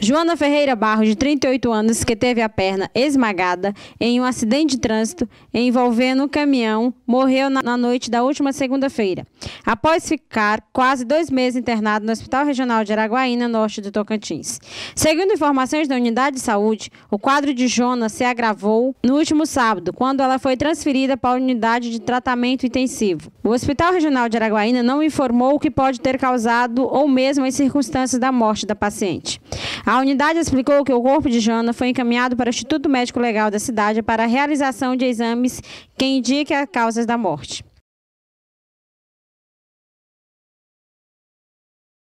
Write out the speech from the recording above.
Joana Ferreira Barros, de 38 anos, que teve a perna esmagada em um acidente de trânsito envolvendo um caminhão, morreu na noite da última segunda-feira. Após ficar quase dois meses internado no Hospital Regional de Araguaína, norte do Tocantins. Segundo informações da unidade de saúde, o quadro de Joana se agravou no último sábado, quando ela foi transferida para a unidade de tratamento intensivo. O Hospital Regional de Araguaína não informou o que pode ter causado ou mesmo as circunstâncias da morte da paciente. A unidade explicou que o corpo de Jana foi encaminhado para o Instituto Médico Legal da cidade para a realização de exames que indiquem as causas da morte.